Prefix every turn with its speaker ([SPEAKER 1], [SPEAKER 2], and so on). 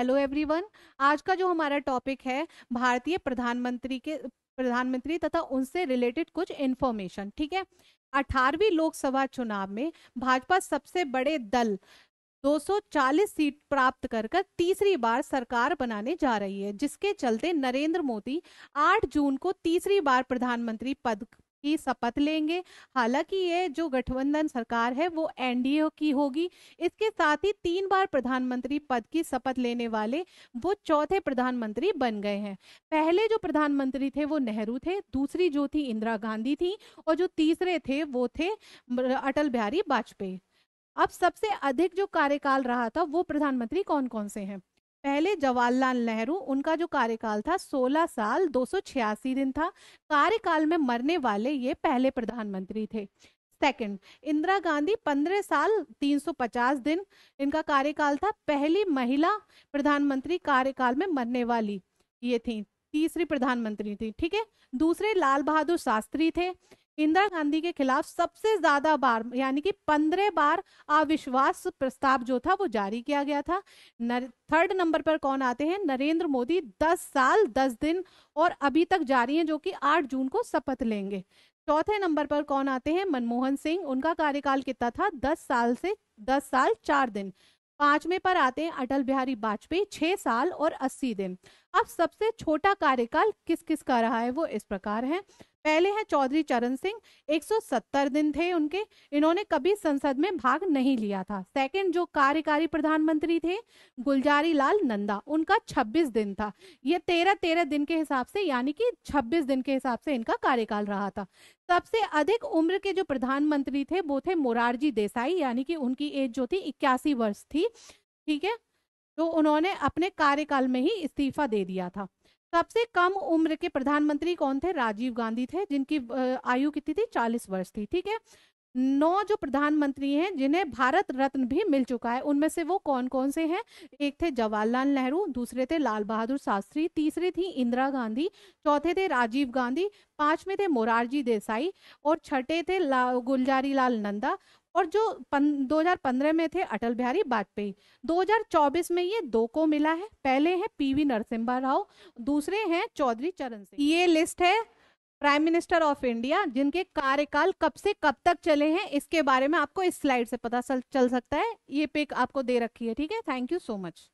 [SPEAKER 1] hello everyone आज का जो हमारा टॉपिक है भारतीय प्रधानमंत्री के प्रधानमंत्री तथा उनसे रिलेटेड कुछ इन्फॉर्मेशन ठीक है अठारहवीं लोकसभा चुनाव में भाजपा सबसे बड़े दल 240 सीट प्राप्त कर तीसरी बार सरकार बनाने जा रही है जिसके चलते नरेंद्र मोदी 8 जून को तीसरी बार प्रधानमंत्री पद की शपथ लेंगे हालांकि ये जो गठबंधन सरकार है वो एनडीए की होगी इसके साथ ही तीन बार प्रधानमंत्री पद की शपथ लेने वाले वो चौथे प्रधानमंत्री बन गए हैं पहले जो प्रधानमंत्री थे वो नेहरू थे दूसरी जो थी इंदिरा गांधी थी और जो तीसरे थे वो थे अटल बिहारी वाजपेयी अब सबसे अधिक जो कार्यकाल रहा था वो प्रधानमंत्री कौन कौन से हैं पहले जवाहरलाल नेहरू उनका जो कार्यकाल था 16 साल दो दिन था कार्यकाल में मरने वाले ये पहले प्रधानमंत्री थे सेकंड इंदिरा गांधी 15 साल 350 दिन इनका कार्यकाल था पहली महिला प्रधानमंत्री कार्यकाल में मरने वाली ये थी तीसरी प्रधानमंत्री थी ठीक है दूसरे लाल बहादुर शास्त्री थे इंदिरा गांधी के खिलाफ सबसे ज्यादा बार यानी कि पंद्रह बार अविश्वास प्रस्ताव जो था वो जारी किया गया था थर्ड नंबर पर कौन आते हैं नरेंद्र मोदी दस साल दस दिन और अभी तक जारी हैं जो कि आठ जून को शपथ लेंगे चौथे नंबर पर कौन आते हैं मनमोहन सिंह उनका कार्यकाल कितना था दस साल से दस साल चार दिन पांचवें पर आते हैं अटल बिहारी वाजपेयी छह साल और अस्सी दिन अब सबसे छोटा कार्यकाल किस किस का रहा है वो इस प्रकार है पहले हैं चौधरी चरण सिंह 170 दिन थे उनके इन्होंने कभी संसद में भाग नहीं लिया था सेकंड जो कार्यकारी प्रधानमंत्री थे गुलजारी लाल नंदा उनका 26 दिन था ये तेरह तेरह दिन के हिसाब से यानी कि 26 दिन के हिसाब से इनका कार्यकाल रहा था सबसे अधिक उम्र के जो प्रधानमंत्री थे वो थे मोरारजी देसाई यानी कि उनकी एज जो थी इक्यासी वर्ष थी ठीक है तो उन्होंने अपने कार्यकाल में ही इस्तीफा दे दिया था सबसे कम उम्र के प्रधानमंत्री कौन थे राजीव गांधी थे जिनकी आयु कितनी थी चालीस वर्ष थी ठीक है नौ जो प्रधानमंत्री हैं जिन्हें भारत रत्न भी मिल चुका है उनमें से वो कौन कौन से हैं एक थे जवाहरलाल नेहरू दूसरे थे लाल बहादुर शास्त्री तीसरे थी इंदिरा गांधी चौथे थे राजीव गांधी पांचवें थे मोरारजी देसाई और छठे थे ला, गुलजारी लाल नंदा और जो पन, पंद्रह में थे अटल बिहारी वाजपेयी 2024 में ये दो को मिला है पहले पी पीवी नरसिम्हा राव दूसरे हैं चौधरी चरण सिंह ये लिस्ट है प्राइम मिनिस्टर ऑफ इंडिया जिनके कार्यकाल कब से कब तक चले हैं इसके बारे में आपको इस स्लाइड से पता चल सकता है ये पिक आपको दे रखी है ठीक है थैंक यू सो मच